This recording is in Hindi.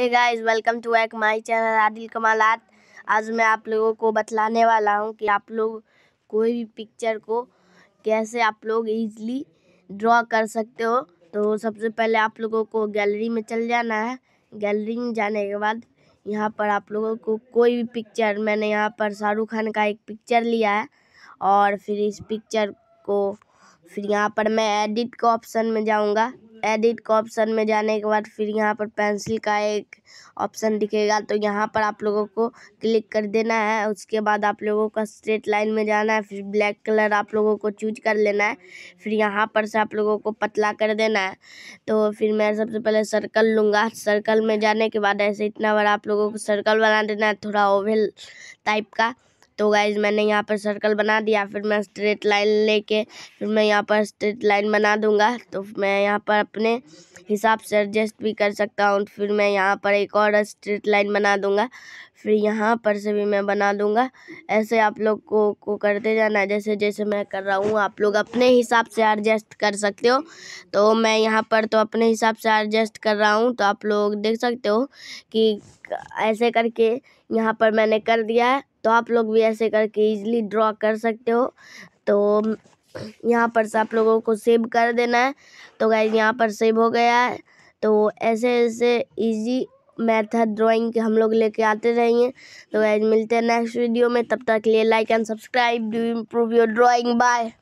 हे गाइस वेलकम टू एक माय चैनल आदिल कमालात आज मैं आप लोगों को बतलाने वाला हूँ कि आप लोग कोई भी पिक्चर को कैसे आप लोग इजीली ड्रॉ कर सकते हो तो सबसे पहले आप लोगों को गैलरी में चल जाना है गैलरी में जाने के बाद यहाँ पर आप लोगों को कोई भी पिक्चर मैंने यहाँ पर शाहरुख खान का एक पिक्चर लिया है और फिर इस पिक्चर को फिर यहाँ पर मैं एडिट का ऑप्शन में जाऊँगा एडिट का ऑप्शन में जाने के बाद फिर यहाँ पर पेंसिल का एक ऑप्शन दिखेगा तो यहाँ पर आप लोगों को क्लिक कर देना है उसके बाद आप लोगों का स्ट्रेट लाइन में जाना है फिर ब्लैक कलर आप लोगों को चूज कर लेना है फिर यहाँ पर से आप लोगों को पतला कर देना है तो फिर मैं सबसे पहले सर्कल लूँगा सर्कल में जाने के बाद ऐसे इतना बड़ा आप लोगों को सर्कल बना देना है थोड़ा ओवल टाइप का तो गाइज मैंने यहाँ पर सर्कल बना दिया फिर मैं स्ट्रेट लाइन लेके फिर मैं यहाँ पर स्ट्रेट लाइन बना दूंगा तो मैं यहाँ पर अपने हिसाब से एडजस्ट भी कर सकता हूँ फिर मैं यहाँ पर एक और स्ट्रेट लाइन बना दूंगा फिर यहाँ पर से भी मैं बना दूंगा ऐसे आप लोग को को करते जाना जैसे जैसे मैं कर रहा हूँ आप लोग अपने हिसाब से एडजस्ट कर सकते हो तो मैं यहाँ पर तो अपने हिसाब से एडजस्ट कर रहा हूँ तो आप लोग देख सकते हो कि ऐसे करके यहाँ पर मैंने कर दिया है तो आप लोग भी ऐसे करके इजीली ड्रॉ कर सकते हो तो यहाँ पर से आप लोगों को सेव कर देना है तो गाय यहाँ पर सेव हो गया है तो ऐसे ऐसे इजी मेथड ड्राइंग हम लोग लेके आते रहेंगे तो गाय मिलते हैं नेक्स्ट वीडियो में तब तक लिए like and subscribe do improve your drawing bye